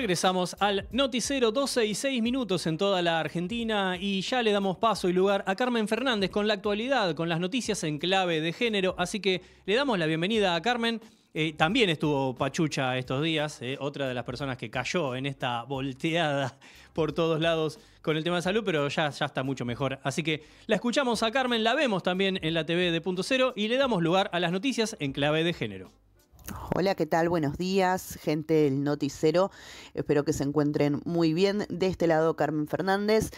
Regresamos al noticero 12 y 6 minutos en toda la Argentina y ya le damos paso y lugar a Carmen Fernández con la actualidad, con las noticias en clave de género. Así que le damos la bienvenida a Carmen. Eh, también estuvo Pachucha estos días, eh, otra de las personas que cayó en esta volteada por todos lados con el tema de salud, pero ya, ya está mucho mejor. Así que la escuchamos a Carmen, la vemos también en la TV de Punto Cero y le damos lugar a las noticias en clave de género. Hola, ¿qué tal? Buenos días, gente del noticiero. Espero que se encuentren muy bien. De este lado, Carmen Fernández,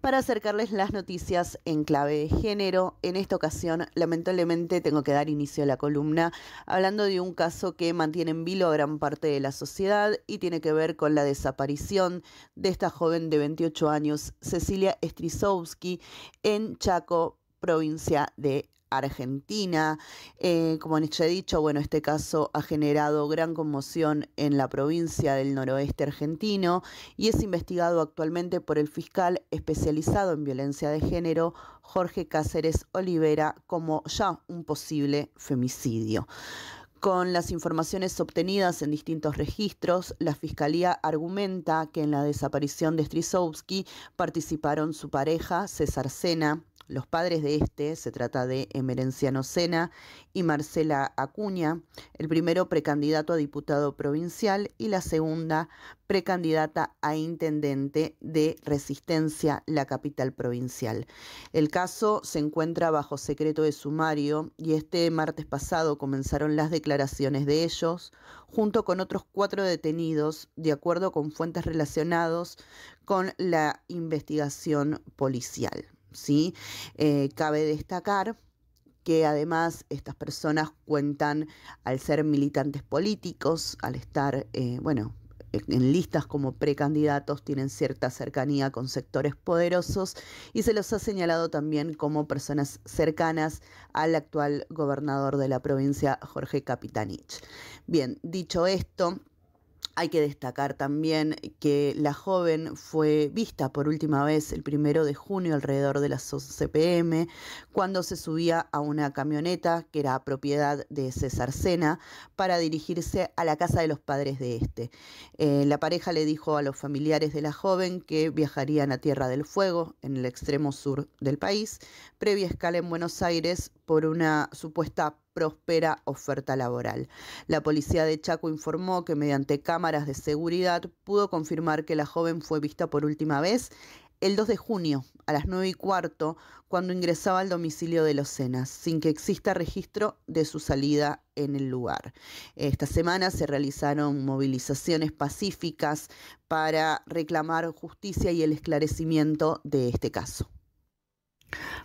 para acercarles las noticias en clave de género. En esta ocasión, lamentablemente, tengo que dar inicio a la columna hablando de un caso que mantiene en vilo a gran parte de la sociedad y tiene que ver con la desaparición de esta joven de 28 años, Cecilia Strisowski, en Chaco, provincia de Argentina. Eh, como ya he dicho, bueno, este caso ha generado gran conmoción en la provincia del noroeste argentino y es investigado actualmente por el fiscal especializado en violencia de género, Jorge Cáceres Olivera, como ya un posible femicidio. Con las informaciones obtenidas en distintos registros, la Fiscalía argumenta que en la desaparición de Strisowski participaron su pareja, César Sena, los padres de este se trata de Emerenciano Sena y Marcela Acuña, el primero precandidato a diputado provincial y la segunda precandidata a intendente de Resistencia, la capital provincial. El caso se encuentra bajo secreto de sumario y este martes pasado comenzaron las declaraciones de ellos, junto con otros cuatro detenidos, de acuerdo con fuentes relacionadas con la investigación policial. ¿sí? Eh, cabe destacar que además estas personas cuentan, al ser militantes políticos, al estar, eh, bueno, e-, en listas como precandidatos tienen cierta cercanía con sectores poderosos y se los ha señalado también como personas cercanas al actual gobernador de la provincia, Jorge Capitanich. Bien, dicho esto, hay que destacar también que la joven fue vista por última vez el primero de junio alrededor de las 11 pm, cuando se subía a una camioneta que era propiedad de César Sena para dirigirse a la casa de los padres de este. Eh, la pareja le dijo a los familiares de la joven que viajarían a Tierra del Fuego, en el extremo sur del país, previa escala en Buenos Aires por una supuesta próspera oferta laboral. La policía de Chaco informó que mediante cámaras de seguridad pudo confirmar que la joven fue vista por última vez el 2 de junio a las 9 y cuarto cuando ingresaba al domicilio de los Cenas, sin que exista registro de su salida en el lugar. Esta semana se realizaron movilizaciones pacíficas para reclamar justicia y el esclarecimiento de este caso.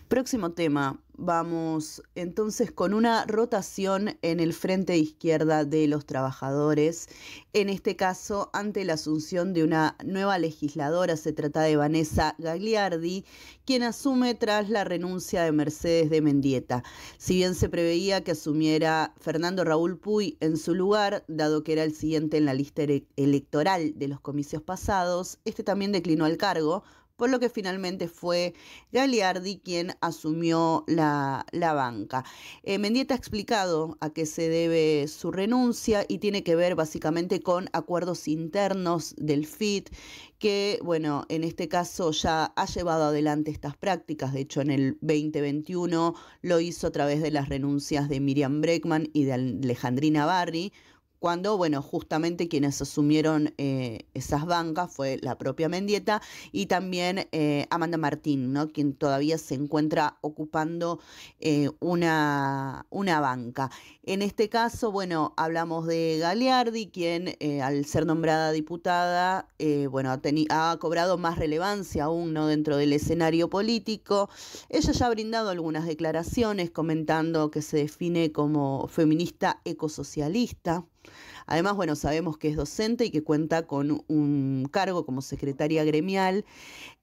Próximo tema, vamos entonces con una rotación en el frente de izquierda de los trabajadores, en este caso ante la asunción de una nueva legisladora, se trata de Vanessa Gagliardi, quien asume tras la renuncia de Mercedes de Mendieta. Si bien se preveía que asumiera Fernando Raúl Puy en su lugar, dado que era el siguiente en la lista electoral de los comicios pasados, este también declinó el cargo por lo que finalmente fue Galiardi quien asumió la, banca. Eh, Mendieta ha explicado a qué se debe su renuncia y tiene que ver básicamente con acuerdos internos del FIT que, bueno, en este caso ya ha llevado adelante estas prácticas. De hecho, en el 2021 lo hizo a través de las renuncias de Miriam Breckman y de Alejandrina Barry cuando, bueno, justamente quienes asumieron eh, esas bancas fue la propia Mendieta y también eh, Amanda Martín, ¿no? quien todavía se encuentra ocupando eh, una, banca. En este caso, bueno, hablamos de Galeardi, quien al ser nombrada diputada, bueno, ha, ha cobrado más relevancia aún ¿no? dentro del escenario político. Ella ya ha brindado algunas declaraciones comentando que se define como feminista ecosocialista. Además, bueno, sabemos que es docente y que cuenta con un cargo como secretaria gremial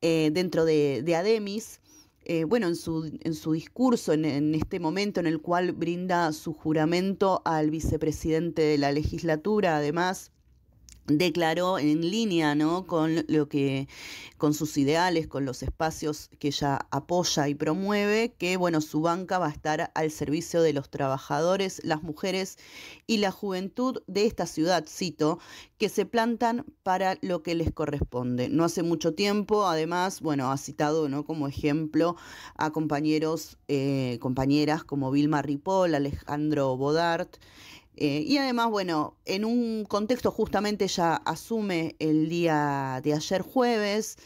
eh, dentro de, ADEMIS. Eh, bueno, en su, en su discurso, en, este momento en el cual brinda su juramento al vicepresidente de la legislatura, además, declaró en línea ¿no? con lo que con sus ideales, con los espacios que ella apoya y promueve, que bueno, su banca va a estar al servicio de los trabajadores, las mujeres y la juventud de esta ciudad, cito, que se plantan para lo que les corresponde. No hace mucho tiempo, además, bueno, ha citado ¿no? como ejemplo a compañeros, eh, compañeras como Vilma Ripoll, Alejandro Bodart, eh, y además, bueno, en un contexto justamente ya asume el día de ayer jueves,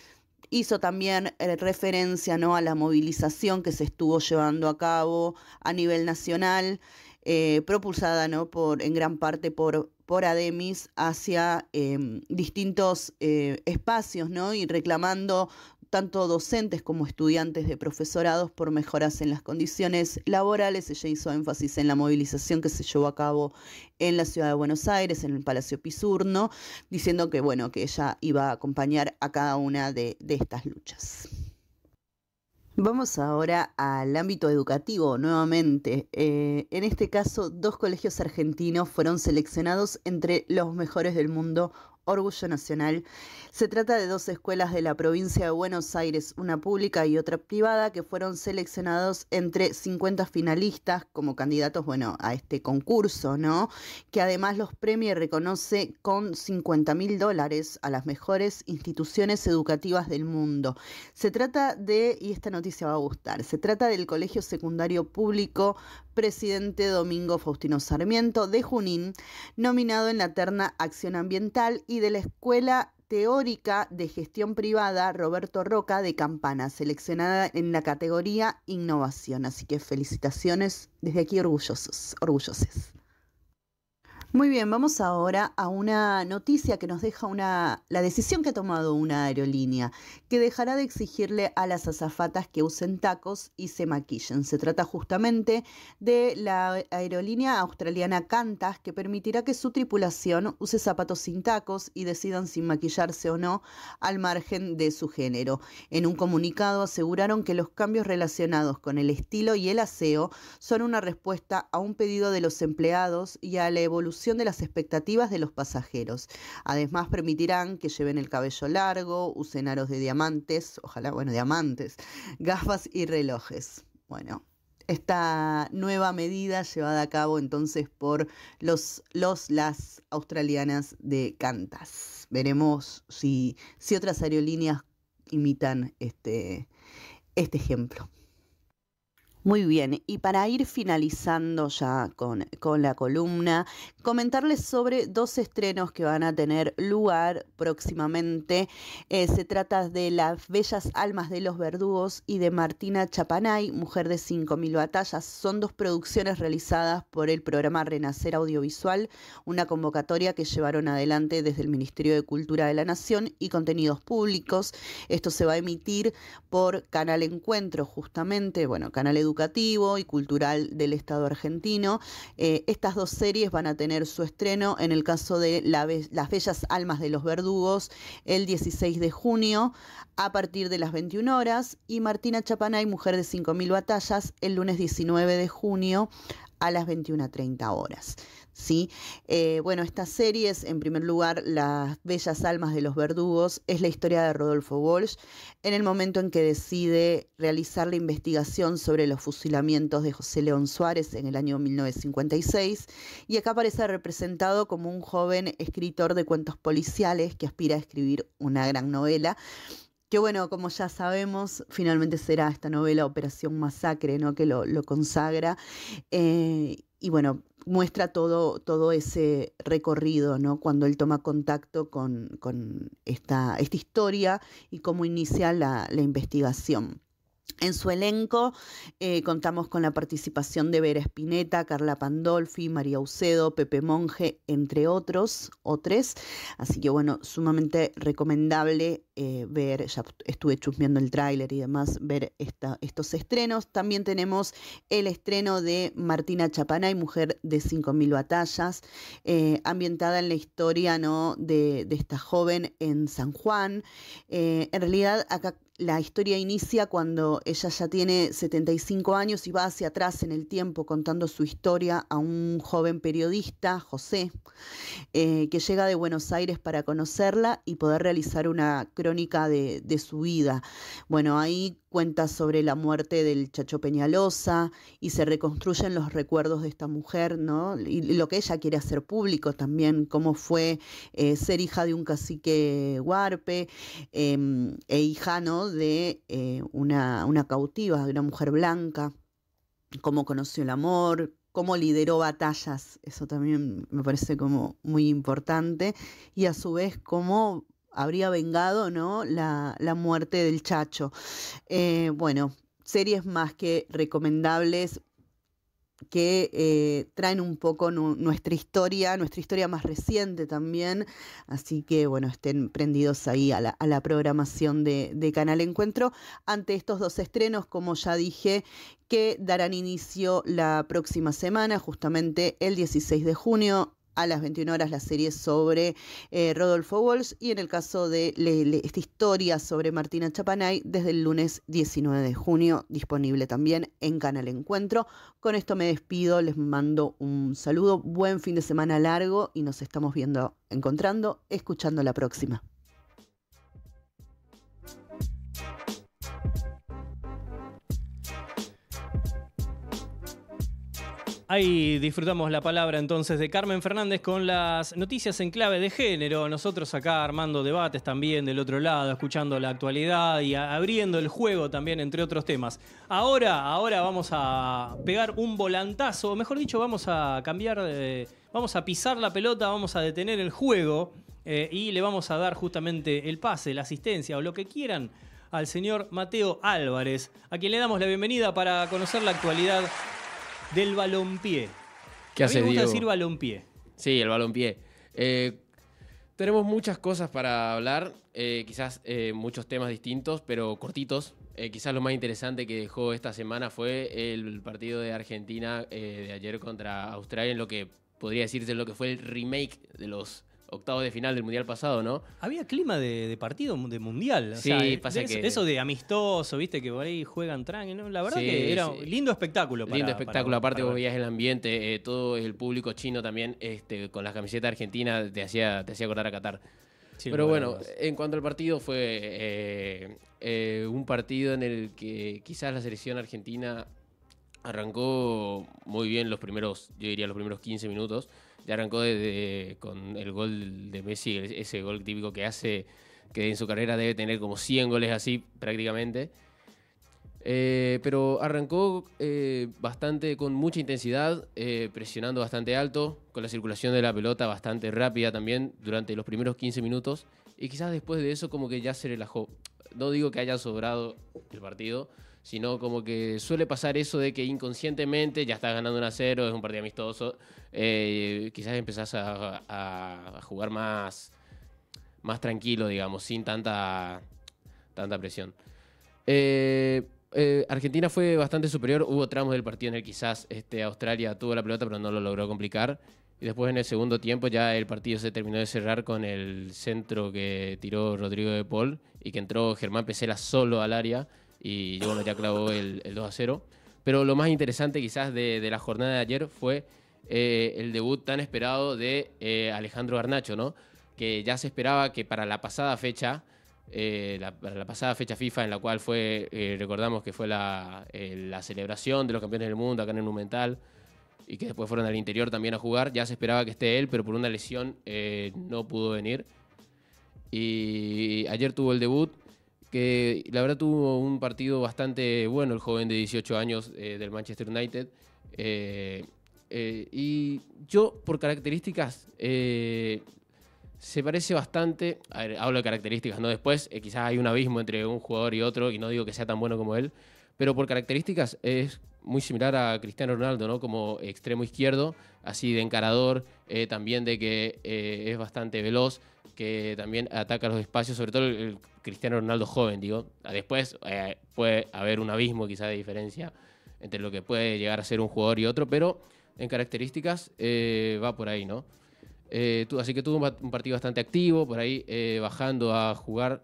hizo también eh, referencia ¿no? a la movilización que se estuvo llevando a cabo a nivel nacional, eh, propulsada por, en gran parte por, por Ademis hacia em, distintos espacios y reclamando tanto docentes como estudiantes de profesorados por mejoras en las condiciones laborales. Ella hizo énfasis en la movilización que se llevó a cabo en la ciudad de Buenos Aires, en el Palacio Pisurno, diciendo que bueno, que ella iba a acompañar a cada una de, estas luchas. Vamos ahora al ámbito educativo nuevamente. Eh, en este caso, dos colegios argentinos fueron seleccionados entre los mejores del mundo Orgullo Nacional. Se trata de dos escuelas de la provincia de Buenos Aires, una pública y otra privada, que fueron seleccionados entre 50 finalistas como candidatos, bueno, a este concurso, ¿no? Que además los premia y reconoce con 50 mil dólares a las mejores instituciones educativas del mundo. Se trata de, y esta noticia va a gustar, se trata del Colegio Secundario Público presidente Domingo Faustino Sarmiento de Junín, nominado en la terna Acción Ambiental y de la Escuela Teórica de Gestión Privada Roberto Roca de Campana, seleccionada en la categoría Innovación. Así que felicitaciones desde aquí orgullosos, orgullosos. Muy bien, vamos ahora a una noticia que nos deja una, la decisión que ha tomado una aerolínea, que dejará de exigirle a las azafatas que usen tacos y se maquillen. Se trata justamente de la aerolínea australiana Cantas, que permitirá que su tripulación use zapatos sin tacos y decidan sin maquillarse o no al margen de su género. En un comunicado aseguraron que los cambios relacionados con el estilo y el aseo son una respuesta a un pedido de los empleados y a la evolución de las expectativas de los pasajeros. Además, permitirán que lleven el cabello largo, usen aros de diamantes, ojalá, bueno, diamantes, gafas y relojes. Bueno, esta nueva medida llevada a cabo entonces por los, los las australianas de Cantas. Veremos si, si otras aerolíneas imitan este, este ejemplo. Muy bien, y para ir finalizando ya con, la columna, comentarles sobre dos estrenos que van a tener lugar próximamente. Eh, se trata de Las Bellas Almas de los Verdugos y de Martina Chapanay, Mujer de 5.000 Batallas. Son dos producciones realizadas por el programa Renacer Audiovisual, una convocatoria que llevaron adelante desde el Ministerio de Cultura de la Nación y Contenidos Públicos. Esto se va a emitir por Canal Encuentro, justamente, bueno, Canal Educación educativo y cultural del Estado argentino. Eh, estas dos series van a tener su estreno en el caso de Las Bellas Almas de los Verdugos el 16 de junio a partir de las 21 horas y Martina Chapanay, Mujer de 5.000 Batallas, el lunes 19 de junio a las 21.30 horas. ¿sí? Eh, bueno, estas series, en primer lugar, Las Bellas Almas de los Verdugos, es la historia de Rodolfo Walsh en el momento en que decide realizar la investigación sobre los fusilamientos de José León Suárez en el año 1956, y acá aparece representado como un joven escritor de cuentos policiales que aspira a escribir una gran novela. Que bueno, como ya sabemos, finalmente será esta novela Operación Masacre, ¿no? Que lo, consagra. Eh, y bueno, muestra todo, todo ese recorrido, ¿no? Cuando él toma contacto con, esta, historia y cómo inicia la investigación. En su elenco eh, contamos con la participación de Vera Espineta, Carla Pandolfi, María Ucedo, Pepe Monge, entre otros, o tres. Así que bueno, sumamente recomendable eh, ver, ya estuve chusmeando el tráiler y demás, ver estos estrenos. También tenemos el estreno de Martina y Mujer de 5.000 Batallas, eh, ambientada en la historia ¿no? de, de, esta joven en San Juan. en realidad acá la historia inicia cuando ella ya tiene 75 años y va hacia atrás en el tiempo contando su historia a un joven periodista, José, eh, que llega de Buenos Aires para conocerla y poder realizar una crónica de, de su vida. Bueno, ahí cuenta sobre la muerte del Chacho Peñalosa y se reconstruyen los recuerdos de esta mujer, ¿no? Y lo que ella quiere hacer público también, cómo fue eh, ser hija de un cacique huarpe em, e hija, ¿no? De eh, una, una cautiva, de una mujer blanca, cómo conoció el amor, cómo lideró batallas, eso también me parece como muy importante, y a su vez cómo habría vengado ¿no? la, muerte del Chacho. Eh, bueno, series más que recomendables que eh, traen un poco nuestra historia, nuestra historia más reciente también. Así que, bueno, estén prendidos ahí a la, programación de, de, Canal Encuentro ante estos dos estrenos, como ya dije, que darán inicio la próxima semana, justamente el 16 de junio a las 21 horas la serie sobre eh, Rodolfo Walsh y en el caso de esta historia sobre Martina Chapanay desde el lunes 19 de junio disponible también en Canal Encuentro. Con esto me despido, les mando un saludo, buen fin de semana largo y nos estamos viendo, encontrando, escuchando la próxima. Ahí disfrutamos la palabra entonces de Carmen Fernández con las noticias en clave de género. Nosotros acá armando debates también del otro lado, escuchando la actualidad y abriendo el juego también, entre otros temas. Ahora, ahora vamos a pegar un volantazo, o mejor dicho, vamos a cambiar, eh, vamos a pisar la pelota, vamos a detener el juego eh, y le vamos a dar justamente el pase, la asistencia o lo que quieran al señor Mateo Álvarez, a quien le damos la bienvenida para conocer la actualidad del balompié. ¿Qué A me gusta decir balompié. Sí, el balompié. Eh, tenemos muchas cosas para hablar, eh, quizás eh, muchos temas distintos, pero cortitos. quizás lo más interesante que dejó esta semana fue el partido de Argentina de ayer contra Australia, en lo que podría decirse lo que fue el remake de los octavos de final del mundial pasado, ¿no? Había clima de, partido de mundial. sí, sea, pasa que... Eso de amistoso, viste, que por ahí juegan tranqui, ¿no? La verdad que era un lindo espectáculo. Para, lindo espectáculo, aparte vos veías el ambiente, eh, todo el público chino también, este, con las camisetas argentinas, te hacía, te hacía acordar a Qatar. Pero bueno, en cuanto al partido, fue eh, eh, un partido en el que quizás la selección argentina arrancó muy bien los primeros, yo diría los primeros 15 minutos. Ya arrancó con el gol de Messi, ese gol típico que hace, que en su carrera debe tener como 100 goles así prácticamente. Eh, pero arrancó eh, bastante con mucha intensidad, eh, presionando bastante alto, con la circulación de la pelota bastante rápida también durante los primeros 15 minutos. Y quizás después de eso como que ya se relajó. No digo que haya sobrado el partido, sino como que suele pasar eso de que inconscientemente ya estás ganando un a cero, es un partido amistoso, eh, quizás empezás a, jugar más, más tranquilo, digamos, sin tanta, presión. Eh, eh, Argentina fue bastante superior, hubo tramos del partido en el quizás este, Australia tuvo la pelota pero no lo logró complicar. Y después en el segundo tiempo ya el partido se terminó de cerrar con el centro que tiró Rodrigo de Paul y que entró Germán Pesela solo al área y bueno, ya clavó el, el 2 a 0. Pero lo más interesante quizás de, la jornada de ayer fue eh, el debut tan esperado de eh, Alejandro Garnacho, ¿no? Que ya se esperaba que para la pasada fecha, eh, la, para la pasada fecha FIFA en la cual fue, recordamos que fue la, celebración de los campeones del mundo acá en el Monumental y que después fueron al interior también a jugar, ya se esperaba que esté él, pero por una lesión no pudo venir. Y ayer tuvo el debut, que la verdad tuvo un partido bastante bueno el joven de 18 años eh, del Manchester United. Eh, eh, y yo, por características, se parece bastante. hablo de características, ¿no? Después, quizás hay un abismo entre un jugador y otro, y no digo que sea tan bueno como él, pero por características es muy similar a Cristiano Ronaldo, ¿no? Como extremo izquierdo, así de encarador, también de que es bastante veloz que también ataca los espacios, sobre todo el, Cristiano Ronaldo joven, digo. Después eh, puede haber un abismo quizá de diferencia entre lo que puede llegar a ser un jugador y otro, pero en características eh, va por ahí, ¿no? Eh, así que tuvo un, partido bastante activo, por ahí bajando a jugar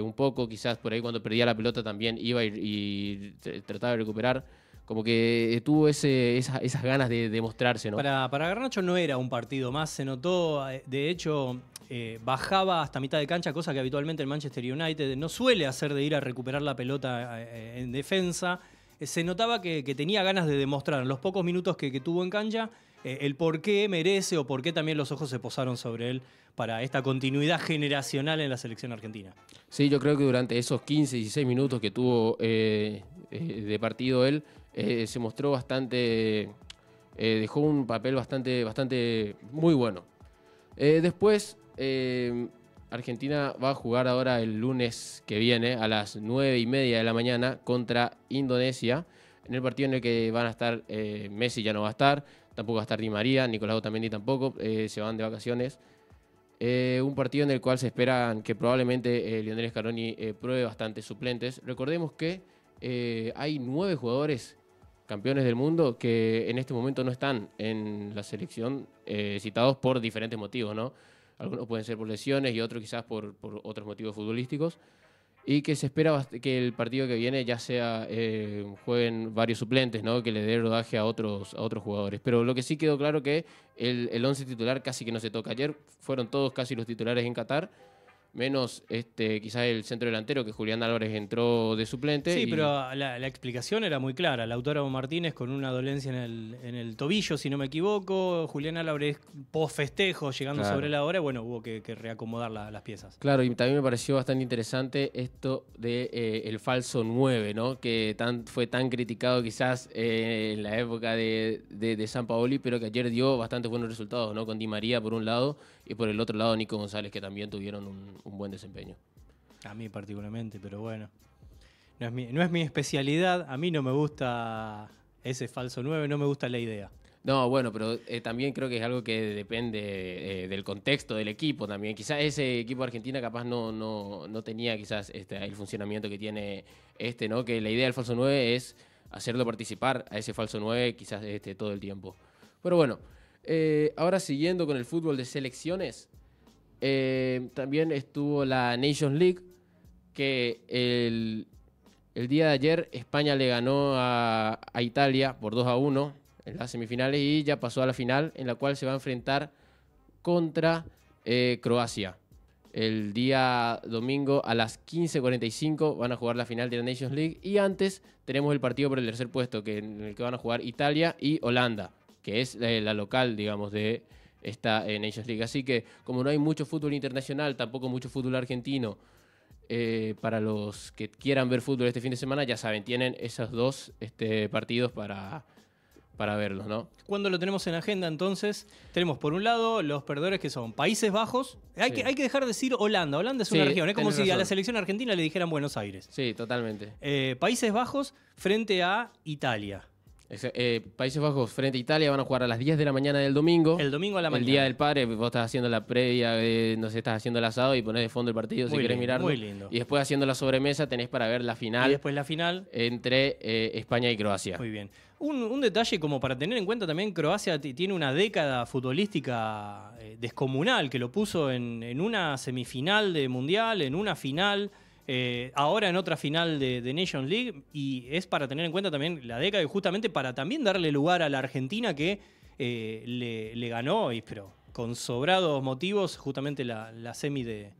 un poco, quizás por ahí cuando perdía la pelota también iba y trataba de recuperar. Como que tuvo esas ganas de, demostrarse. ¿no? Para, para Garnacho no era un partido más, se notó, eh, de hecho, eh, bajaba hasta mitad de cancha, cosa que habitualmente el Manchester United no suele hacer de ir a recuperar la pelota eh, en defensa. Se notaba que, tenía ganas de demostrar en los pocos minutos que, tuvo en cancha el por qué merece o por qué también los ojos se posaron sobre él para esta continuidad generacional en la selección argentina. Sí, yo creo que durante esos 15, 16 minutos que tuvo de partido él, eh, se mostró bastante, eh, dejó un papel bastante, bastante muy bueno. Eh, después, Argentina va a jugar ahora el lunes que viene a las 9 y media de la mañana contra Indonesia, en el partido en el que van a estar, Messi ya no va a estar, tampoco va a estar Di María, Nicolás Otamendi tampoco, se van de vacaciones. un partido en el cual se esperan que probablemente Leonel Lionel Scaroni pruebe bastantes suplentes. Recordemos que hay nueve jugadores campeones del mundo que en este momento no están en la selección, eh, citados por diferentes motivos, ¿no? Algunos pueden ser por lesiones y otros quizás por, otros motivos futbolísticos. Y que se espera que el partido que viene ya sea eh, jueguen varios suplentes, ¿no? Que le dé rodaje a otros, a otros jugadores. Pero lo que sí quedó claro que el, 11 titular casi que no se toca. Ayer fueron todos casi los titulares en Qatar menos este, quizás el centro delantero que Julián Álvarez entró de suplente. Sí, pero la, explicación era muy clara. La Lautaro Martínez con una dolencia en el, tobillo, si no me equivoco. Julián Álvarez post festejo, llegando sobre la hora, bueno, hubo que, reacomodar las piezas. Claro, y también me pareció bastante interesante esto de eh, el falso 9, ¿no? Que tan, fue tan criticado quizás eh, en la época de, de, San Paoli, pero que ayer dio bastante buenos resultados, ¿no? Con Di María por un lado y por el otro lado Nico González, que también tuvieron un, un buen desempeño. A mí particularmente, pero bueno. No es, mi, especialidad, a mí no me gusta ese falso 9, no me gusta la idea. No, bueno, pero eh, también creo que es algo que depende eh, del contexto del equipo también. Quizás ese equipo argentina capaz no, no, tenía quizás este, el funcionamiento que tiene este, ¿no? Que la idea del falso 9 es hacerlo participar a ese falso 9 quizás este, todo el tiempo. Pero bueno, eh, ahora siguiendo con el fútbol de selecciones, eh, también estuvo la Nations League, que el, día de ayer España le ganó a, Italia por 2 a 1 en las semifinales y ya pasó a la final, en la cual se va a enfrentar contra eh, Croacia. El día domingo a las 15.45 van a jugar la final de la Nations League y antes tenemos el partido por el tercer puesto, que, en el que van a jugar Italia y Holanda, que es eh, la local, digamos, de, está en Nations League. Así que como no hay mucho fútbol internacional, tampoco mucho fútbol argentino, eh, para los que quieran ver fútbol este fin de semana, ya saben, tienen esos dos este, partidos para, para verlos, ¿no? Cuando lo tenemos en agenda, entonces, tenemos por un lado los perdedores que son Países Bajos. Hay, que, hay que dejar de decir Holanda. Holanda es una región. Es como si a la selección argentina le dijeran Buenos Aires. Sí, totalmente. Eh, Países Bajos frente a Italia. Eh, Países Bajos frente a Italia van a jugar a las 10 de la mañana del domingo. El domingo a la mañana. El día del padre, vos estás haciendo la previa, eh, no sé, estás haciendo el asado y ponés de fondo el partido si querés mirarlo. Muy lindo. Y después haciendo la sobremesa tenés para ver la final. Y después la final. Entre eh, España y Croacia. Muy bien. Un, detalle como para tener en cuenta también, Croacia tiene una década futbolística eh, descomunal que lo puso en, en una semifinal de mundial, en una final. Eh, ahora en otra final de, Nation League y es para tener en cuenta también la década y justamente para también darle lugar a la Argentina que eh, le, ganó, y, pero con sobrados motivos, justamente la, semi de,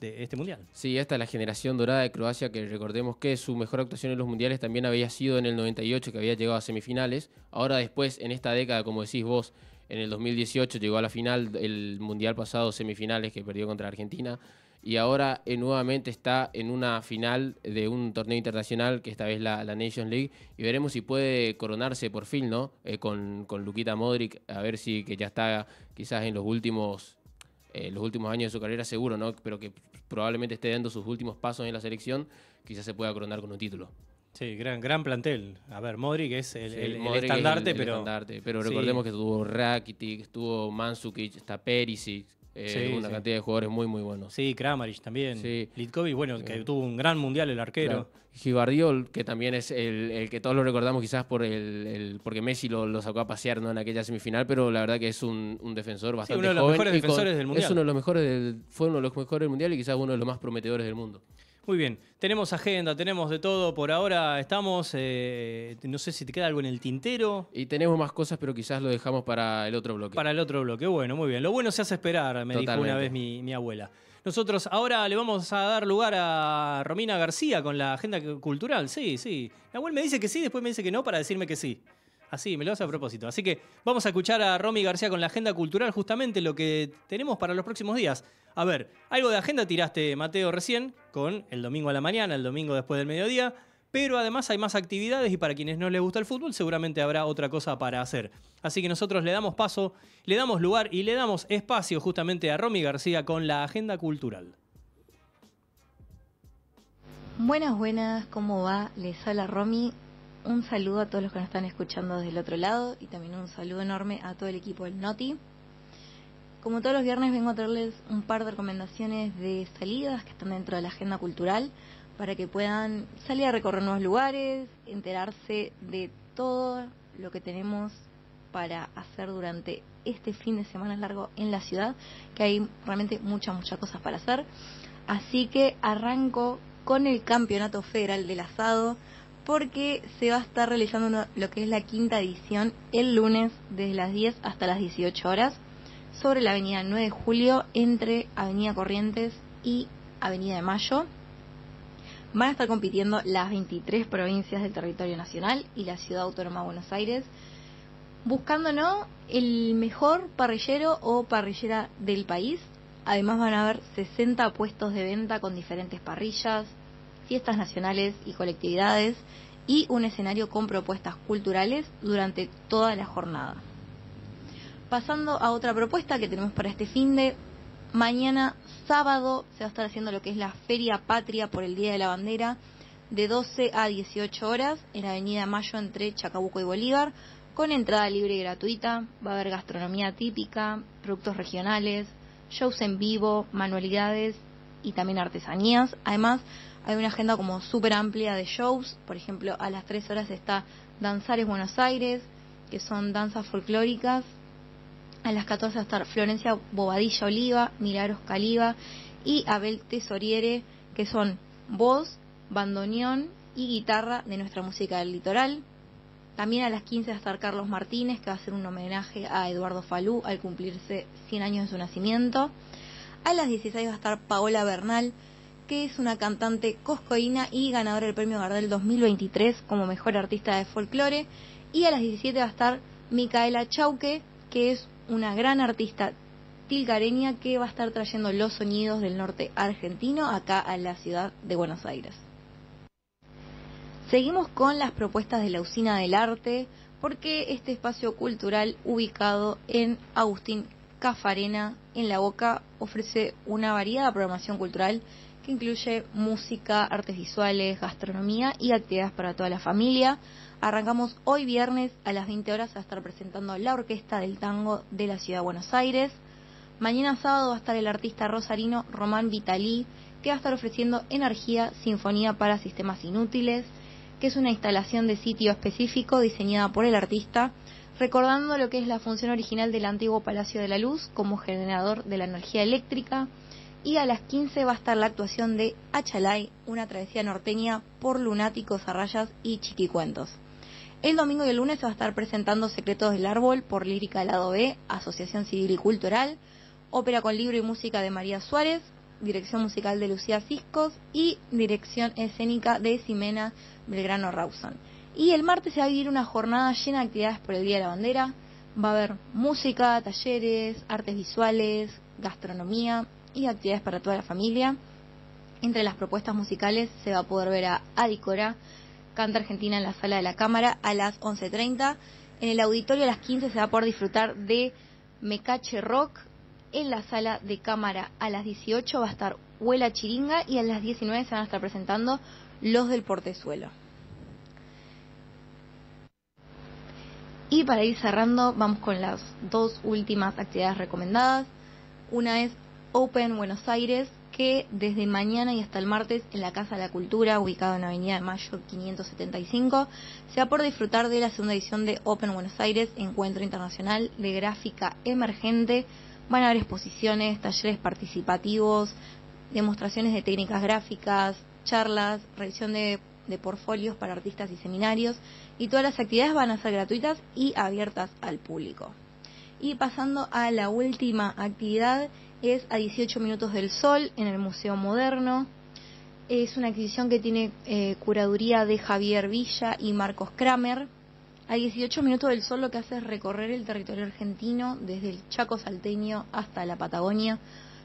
este mundial. Sí, esta es la generación dorada de Croacia, que recordemos que su mejor actuación en los mundiales también había sido en el 98, que había llegado a semifinales. Ahora después, en esta década, como decís vos, en el 2018 llegó a la final, el mundial pasado semifinales que perdió contra Argentina y ahora eh, nuevamente está en una final de un torneo internacional, que esta vez la, la Nations League, y veremos si puede coronarse por fin, ¿no? Eh, con, con Luquita Modric, a ver si que ya está quizás en los últimos eh, los últimos años de su carrera seguro, ¿no? Pero que probablemente esté dando sus últimos pasos en la selección, quizás se pueda coronar con un título. Sí, gran, gran plantel. A ver, Modric es el, estandarte, pero. recordemos que tuvo Rakitic, estuvo Mansukic, está Perisic, eh, una cantidad de jugadores muy, muy buenos. Sí, Kramaric también. Litkovic, bueno, que eh. tuvo un gran mundial el arquero. Gibardiol, que también es el, que todos lo recordamos quizás por el, porque Messi lo, sacó a pasear ¿no? en aquella semifinal, pero la verdad que es un, defensor bastante uno de los mejores defensores del mundial. Es uno de los mejores fue uno de los mejores del mundial y quizás uno de los más prometedores del mundo. Muy bien, tenemos agenda, tenemos de todo. Por ahora estamos, eh, no sé si te queda algo en el tintero. Y tenemos más cosas, pero quizás lo dejamos para el otro bloque. Para el otro bloque, bueno, muy bien. Lo bueno se hace esperar, me dijo una vez mi, abuela. Nosotros ahora le vamos a dar lugar a Romina García con la agenda cultural. Sí, sí. La abuela me dice que sí, después me dice que no para decirme que sí. Así, me lo hace a propósito. Así que vamos a escuchar a Romy García con la agenda cultural, justamente lo que tenemos para los próximos días. A ver, algo de agenda tiraste, Mateo, recién, con el domingo a la mañana, el domingo después del mediodía, pero además hay más actividades y para quienes no les gusta el fútbol seguramente habrá otra cosa para hacer. Así que nosotros le damos paso, le damos lugar y le damos espacio justamente a Romy García con la agenda cultural. Buenas, buenas, ¿cómo va? Les habla Romy un saludo a todos los que nos están escuchando desde el otro lado y también un saludo enorme a todo el equipo del Noti. Como todos los viernes vengo a traerles un par de recomendaciones de salidas que están dentro de la agenda cultural para que puedan salir a recorrer nuevos lugares, enterarse de todo lo que tenemos para hacer durante este fin de semana largo en la ciudad, que hay realmente muchas, muchas cosas para hacer. Así que arranco con el Campeonato Federal del Asado, porque se va a estar realizando lo que es la quinta edición el lunes desde las 10 hasta las 18 horas sobre la avenida 9 de julio entre Avenida Corrientes y Avenida de Mayo. Van a estar compitiendo las 23 provincias del territorio nacional y la ciudad autónoma de Buenos Aires, buscándonos el mejor parrillero o parrillera del país. Además van a haber 60 puestos de venta con diferentes parrillas, fiestas nacionales y colectividades y un escenario con propuestas culturales durante toda la jornada. Pasando a otra propuesta que tenemos para este fin de mañana sábado se va a estar haciendo lo que es la Feria Patria por el Día de la Bandera de 12 a 18 horas en la Avenida Mayo entre Chacabuco y Bolívar con entrada libre y gratuita. Va a haber gastronomía típica, productos regionales, shows en vivo, manualidades y también artesanías. Además, hay una agenda como súper amplia de shows. Por ejemplo, a las 3 horas está Danzares Buenos Aires, que son danzas folclóricas. A las 14 va a estar Florencia Bobadilla Oliva, Milagros Caliba y Abel Tesoriere, que son voz, bandoneón y guitarra de nuestra música del litoral. También a las 15 va a estar Carlos Martínez, que va a hacer un homenaje a Eduardo Falú al cumplirse 100 años de su nacimiento. A las 16 va a estar Paola Bernal, que es una cantante coscoína y ganadora del Premio Gardel 2023 como mejor artista de folclore. Y a las 17 va a estar Micaela Chauque, que es una gran artista tilgareña que va a estar trayendo los sonidos del norte argentino acá a la ciudad de Buenos Aires. Seguimos con las propuestas de la usina del arte, porque este espacio cultural ubicado en Agustín Cafarena en la Boca ofrece una variada programación cultural que incluye música, artes visuales, gastronomía y actividades para toda la familia. Arrancamos hoy viernes a las 20 horas a estar presentando la Orquesta del Tango de la Ciudad de Buenos Aires. Mañana sábado va a estar el artista rosarino Román Vitalí, que va a estar ofreciendo Energía Sinfonía para Sistemas Inútiles, que es una instalación de sitio específico diseñada por el artista recordando lo que es la función original del antiguo Palacio de la Luz como generador de la energía eléctrica. Y a las 15 va a estar la actuación de Achalay, una travesía norteña por lunáticos a rayas y chiquicuentos. El domingo y el lunes se va a estar presentando Secretos del Árbol por Lírica Lado B, Asociación Civil y Cultural, ópera con libro y música de María Suárez, dirección musical de Lucía Ciscos y dirección escénica de Ximena Belgrano Rawson. Y el martes se va a vivir una jornada llena de actividades por el Día de la Bandera. Va a haber música, talleres, artes visuales, gastronomía y actividades para toda la familia. Entre las propuestas musicales se va a poder ver a Adicora, Canta Argentina en la sala de la Cámara a las 11.30. En el auditorio a las 15 se va a poder disfrutar de Mecache Rock. En la sala de Cámara a las 18 va a estar Huela Chiringa y a las 19 se van a estar presentando Los del Portezuelo. Y para ir cerrando, vamos con las dos últimas actividades recomendadas. Una es Open Buenos Aires, que desde mañana y hasta el martes en la Casa de la Cultura, ubicado en la Avenida de Mayo 575, se va por disfrutar de la segunda edición de Open Buenos Aires, Encuentro Internacional de Gráfica Emergente. Van a haber exposiciones, talleres participativos, demostraciones de técnicas gráficas, charlas, revisión de de portfolios para artistas y seminarios y todas las actividades van a ser gratuitas y abiertas al público. Y pasando a la última actividad, es a 18 minutos del sol en el Museo Moderno. Es una exhibición que tiene eh, curaduría de Javier Villa y Marcos Kramer. A 18 minutos del sol lo que hace es recorrer el territorio argentino desde el Chaco salteño hasta la Patagonia,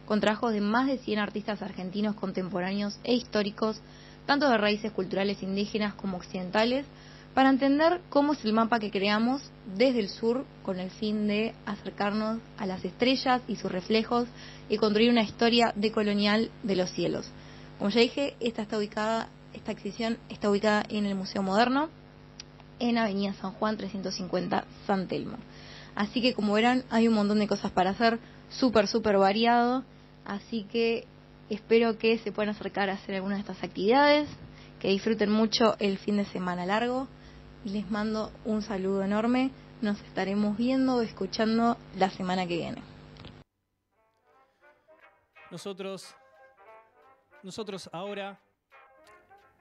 con trabajos de más de 100 artistas argentinos contemporáneos e históricos, tanto de raíces culturales indígenas como occidentales, para entender cómo es el mapa que creamos desde el sur con el fin de acercarnos a las estrellas y sus reflejos y construir una historia decolonial de los cielos. Como ya dije, esta está ubicada, esta exhibición está ubicada en el Museo Moderno, en Avenida San Juan 350 San Telmo. Así que como verán, hay un montón de cosas para hacer, súper, súper variado. Así que Espero que se puedan acercar a hacer alguna de estas actividades, que disfruten mucho el fin de semana largo les mando un saludo enorme. Nos estaremos viendo o escuchando la semana que viene. Nosotros, nosotros ahora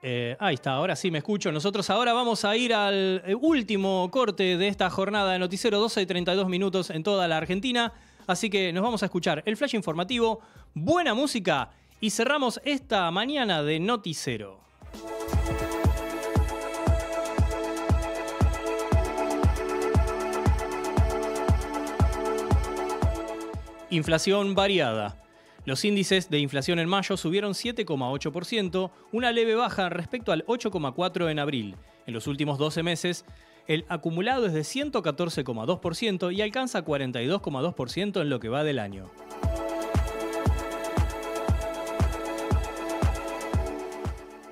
eh, ahí está, ahora sí me escucho. Nosotros ahora vamos a ir al eh, último corte de esta jornada de Noticiero 12 y 32 minutos en toda la Argentina. Así que nos vamos a escuchar el flash informativo, buena música y cerramos esta mañana de Noticero. Inflación variada. Los índices de inflación en mayo subieron 7,8%, una leve baja respecto al 8,4% en abril. En los últimos 12 meses, el acumulado es de 114,2% y alcanza 42,2% en lo que va del año.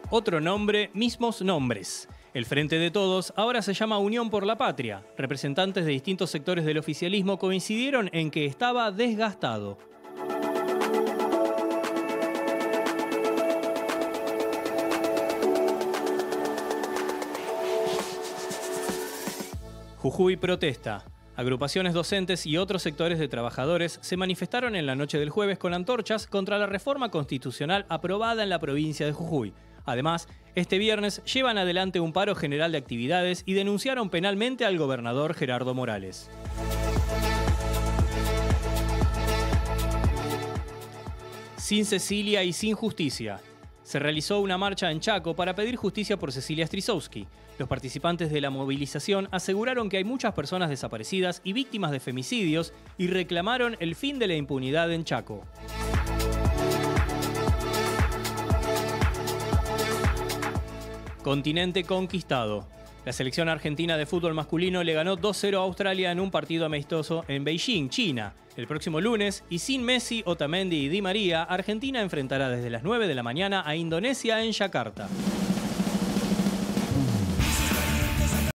Otro nombre, mismos nombres. El Frente de Todos ahora se llama Unión por la Patria. Representantes de distintos sectores del oficialismo coincidieron en que estaba desgastado, Jujuy protesta. Agrupaciones docentes y otros sectores de trabajadores se manifestaron en la noche del jueves con antorchas contra la reforma constitucional aprobada en la provincia de Jujuy. Además, este viernes llevan adelante un paro general de actividades y denunciaron penalmente al gobernador Gerardo Morales. Sin Cecilia y sin justicia, se realizó una marcha en Chaco para pedir justicia por Cecilia Strisowski. Los participantes de la movilización aseguraron que hay muchas personas desaparecidas y víctimas de femicidios y reclamaron el fin de la impunidad en Chaco. Continente conquistado. La selección argentina de fútbol masculino le ganó 2-0 a Australia en un partido amistoso en Beijing, China. El próximo lunes, y sin Messi, Otamendi y Di María, Argentina enfrentará desde las 9 de la mañana a Indonesia en Yakarta.